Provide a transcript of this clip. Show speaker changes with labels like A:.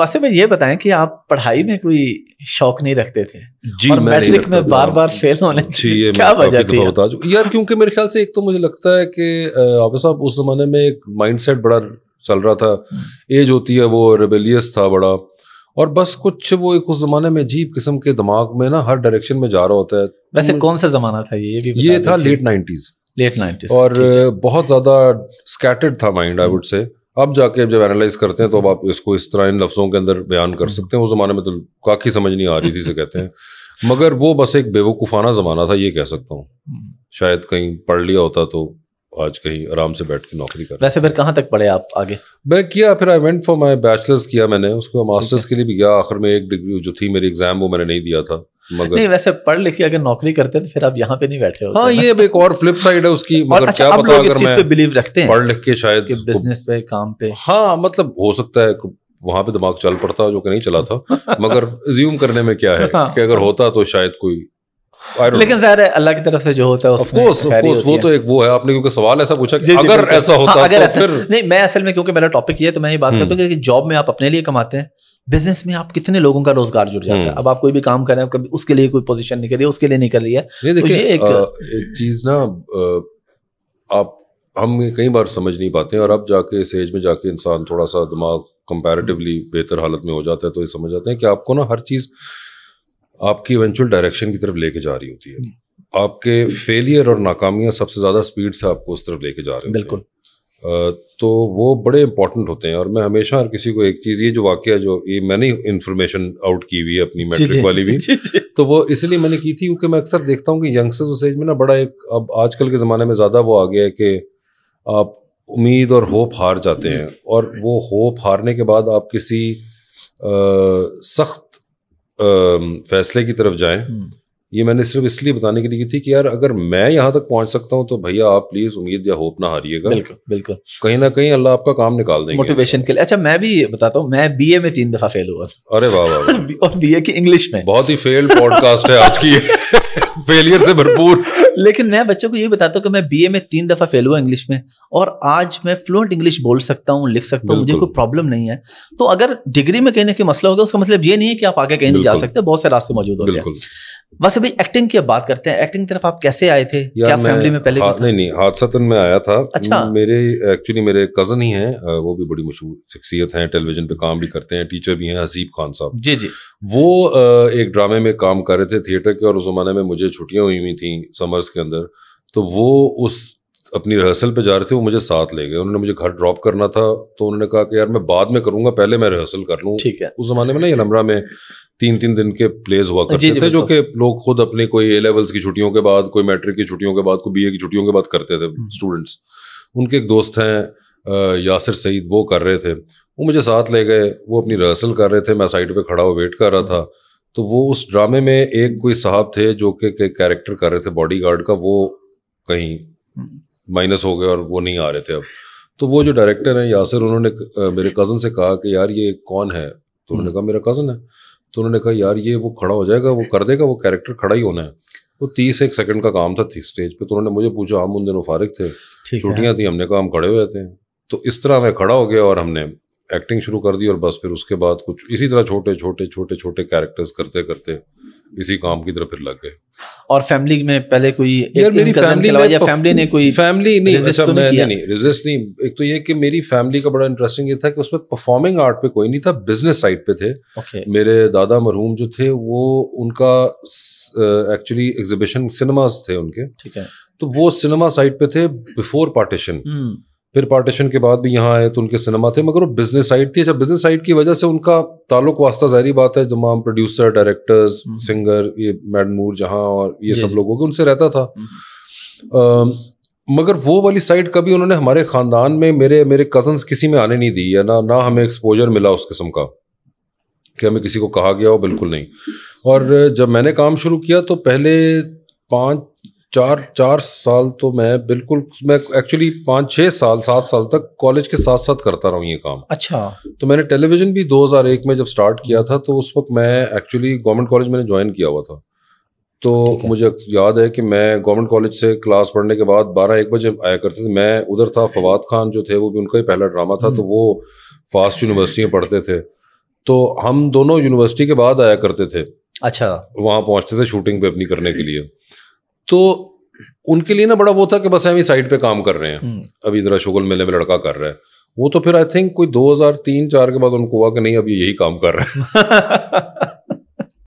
A: वैसे में ये बताएं कि आप पढ़ाई में कोई शौक नहीं रखते थे जी और मैट्रिक में बार बार फेल होने जी ये क्या वजह थी होता
B: यार क्योंकि मेरे ख्याल से एक तो मुझे लगता है कि आप साहब उस जमाने में एक माइंडसेट बड़ा चल रहा था एज हम्म। होती है वो रेबेलियस था बड़ा और बस कुछ वो एक उस जमाने में अजीब किस्म के दिमाग में ना हर डायरेक्शन में जा रहा होता है वैसे तो कौन
A: सा जमाना था ये ये था लेट
B: नाइन्टीज लेट नाइन्टीज और बहुत ज्यादा स्कैटर्ड था माइंड आई वुड से अब जाके जब एनालाइज करते हैं तो अब आप इसको इस तरह इन लफ्ज़ों के अंदर बयान कर हम्म। सकते हैं उस ज़माने में तो काफ़ी समझ नहीं आ रही थी से कहते हैं मगर वो बस एक बेवकूफ़ाना ज़माना था ये कह सकता हूँ हम्म। शायद कहीं पढ़ लिया होता तो आज कहीं आराम से बैठ के नौकरी कर वैसे फिर कहाँ तक पढ़े आप आगे मैं किया फिर I went for my bachelors किया मैंने उसको मास्टर्स के लिए भी गया आखिर में एक डिग्री जो थी मेरी एग्जाम वो मैंने नहीं दिया था मगर नहीं
A: वैसे पढ़ लिखे अगर नौकरी करते तो फिर आप यहाँ पे नहीं बैठे होते हाँ
B: ये अब एक और फ्लिप साइड है उसकी मगर अच्छा, क्या पता अगर मैं बिलीव रखते हैं पढ़ लिख के शायद बिजनेस पे काम पे हाँ मतलब हो सकता है वहां पे दिमाग चल पड़ता जो कि नहीं चला था मगर ज्यूम करने में क्या है हाँ। कि अगर होता तो शायद कोई लेकिन
A: ज़ाहिर है अल्लाह की तरफ से जो होता है उसमें कोर्स ऑफ कोर्स वो तो
B: एक वो है आपने क्योंकि सवाल ऐसा पूछा कि जी, अगर जी, ऐसा होता हाँ, अगर तो ऐसा फिर... नहीं
A: मैं असल में क्योंकि मेरा टॉपिक ये है तो मैं ये बात करता हूँ हम्म। कि जॉब में आप अपने लिए कमाते हैं बिजनेस में आप कितने लोगों का रोजगार जुड़ जाता है हम्म। अब आप कोई भी काम कर रहे हैं कभी उसके लिए कोई पोजिशन नहीं करिए उसके लिए नहीं कर रही है तो एक
B: चीज ना आप हम कई बार समझ नहीं पाते और अब जाके इस एज में जाके इंसान थोड़ा सा दिमाग कंपैरेटिवली बेहतर हालत में हो जाता है तो ये समझ जाते हैं कि आपको ना हर चीज़ आपकी इवेंचुअल डायरेक्शन की तरफ लेके जा रही होती है हम्म। आपके फेलियर और नाकामियां सबसे ज़्यादा स्पीड से आपको उस तरफ लेके जा रहे हैं बिल्कुल तो वो बड़े इंपॉर्टेंट होते हैं और मैं हमेशा हर किसी को एक चीज़ ये जो वाक्य जो ये मैंने इन्फॉर्मेशन आउट की हुई है अपनी मैट्रिक वाली भी जी, जी। तो वो इसलिए मैंने की थी क्योंकि मैं अक्सर देखता हूँ कि यंगस्टर्स उस एज में ना बड़ा एक अब आजकल के ज़माने में ज़्यादा वो आ गया है कि आप उम्मीद और होप हार जाते हैं और वो होप हारने के बाद आप किसी सख्त फैसले की तरफ जाएं हम्म। ये मैंने सिर्फ इसलिए बताने के लिए की थी कि यार अगर मैं यहाँ तक पहुँच सकता हूँ तो भैया आप प्लीज उम्मीद या होप ना हारिएगा बिल्कुल बिल्कुल कहीं ना कहीं अल्लाह आपका काम निकाल देंगे मोटिवेशन के लिए अच्छा मैं भी बताता हूँ मैं बीए में तीन दफा फेल हुआ अरे वाह वाह और बीए की इंग्लिश में बहुत ही फेल्ड पॉडकास्ट है आज की
A: फेलियर से भरपूर लेकिन मैं बच्चों को ये बताता हूँ कि मैं बीए में तीन दफा फेल हुआ इंग्लिश में और आज मैं फ्लुएंट इंग्लिश बोल सकता हूँ लिख सकता हूँ मुझे कोई प्रॉब्लम नहीं है तो अगर डिग्री में कहने के मसला होगा उसका मतलब ये नहीं है कि आप आगे कहीं नहीं जा सकते बहुत से रास्ते मौजूद हो हैं बस अभी एक्टिंग की बात करते हैं एक्टिंग तरफ आप कैसे आए थे क्या फैमिली में पहले
B: नहीं नहीं हादसा में आया था अच्छा मेरे एक्चुअली मेरे कजन ही हैं वो भी बड़ी मशहूर शख्सियत हैं टेलीविजन पे काम भी करते हैं टीचर भी हैं हसीब खान साहब जी जी वो एक ड्रामे में काम कर रहे थे थिएटर के और उस जमाने में मुझे छुट्टियां हुई हुई थी समर आवर्स के अंदर तो वो उस अपनी रिहर्सल पे जा रहे थे वो मुझे साथ ले गए उन्होंने मुझे घर ड्रॉप करना था तो उन्होंने कहा कि यार मैं बाद में करूंगा पहले मैं रिहर्सल कर लूँ ठीक है उस जमाने में ना ये नमरा में तीन तीन दिन के प्लेज हुआ करते जी, थे जो कि लोग खुद अपने कोई ए लेवल्स की छुट्टियों के बाद कोई मैट्रिक की छुट्टियों के बाद कोई बी की छुट्टियों के बाद करते थे स्टूडेंट्स हम्म। उनके एक दोस्त हैं यासिर सईद वो कर रहे थे वो मुझे साथ ले गए वो अपनी रिहर्सल कर रहे थे मैं साइड पर खड़ा हुआ वेट कर रहा था तो वो उस ड्रामे में एक कोई साहब थे जो कि कैरेक्टर कर रहे थे बॉडीगार्ड का वो कहीं माइनस हम्म। हो गए और वो नहीं आ रहे थे अब तो वो जो डायरेक्टर हैं यासर उन्होंने मेरे कज़न से कहा कि यार ये कौन है तो उन्होंने हम्म। कहा मेरा कज़न है तो उन्होंने कहा यार ये वो खड़ा हो जाएगा वो कर देगा वो कैरेक्टर खड़ा ही होना है वो तो तीस एक सेकंड का काम था स्टेज पे तो उन्होंने मुझे पूछा हम उन दिनों फारिग थे छुट्टियाँ थी हमने कहा हम खड़े हो जाते हैं तो इस तरह मैं खड़ा हो गया और हमने एक्टिंग शुरू कर दी और बस फिर उसके बाद कुछ इसी तरह छोटे छोटे छोटे छोटे कैरेक्टर्स करते करते इसी काम की तरफ फिर लग गए और फैमिली में पहले कोई यार मेरी फैमिली में या फैमिली तो ने कोई फैमिली नहीं अच्छा तो मैं नहीं, नहीं रिजिस्ट नहीं एक तो ये कि मेरी फैमिली का बड़ा इंटरेस्टिंग ये था कि उसमें परफॉर्मिंग आर्ट पे कोई नहीं था बिजनेस साइड पे थे okay. मेरे दादा मरहूम जो थे वो उनका एक्चुअली एग्जिबिशन सिनेमाज थे उनके ठीक है तो वो सिनेमा साइड पे थे बिफोर पार्टीशन फिर पार्टीशन के बाद भी यहाँ आए तो उनके सिनेमा थे मगर वो बिजनेस साइड थी अच्छा बिजनेस साइड की वजह से उनका ताल्लुक वास्ता जहरी बात है तमाम प्रोड्यूसर डायरेक्टर्स सिंगर ये मैडम नूर जहाँ और ये सब लोगों के उनसे रहता था हम्म। मगर वो वाली साइड कभी उन्होंने हमारे ख़ानदान में मेरे मेरे कजन किसी में आने नहीं दी या ना ना हमें एक्सपोजर मिला उस किस्म का कि हमें किसी को कहा गया हो बिल्कुल नहीं और जब मैंने काम शुरू किया तो पहले पाँच चार चार साल तो मैं बिल्कुल मैं एक्चुअली पाँच छः साल सात साल तक कॉलेज के साथ साथ करता रहा हूँ ये काम अच्छा तो मैंने टेलीविजन भी 2001 में जब स्टार्ट किया था तो उस वक्त मैं एक्चुअली गवर्नमेंट कॉलेज मैंने ज्वाइन किया हुआ था तो मुझे याद है कि मैं गवर्नमेंट कॉलेज से क्लास पढ़ने के बाद बारह एक बजे आया करते थे मैं उधर था फवाद खान जो थे वो भी उनका ही पहला ड्रामा था तो हम्म। वो फास्ट यूनिवर्सिटी में पढ़ते थे तो हम दोनों यूनिवर्सिटी के बाद आया करते थे अच्छा वहाँ पहुँचते थे शूटिंग पे अपनी करने के लिए तो उनके लिए ना बड़ा वो था कि बस अभी साइड पे काम कर रहे हैं हम्म। अभी इधर शुगल मेले में लड़का कर रहे हैं वो तो फिर आई थिंक कोई 2003 चार के बाद उनको हुआ कि नहीं अब यही काम कर रहे हैं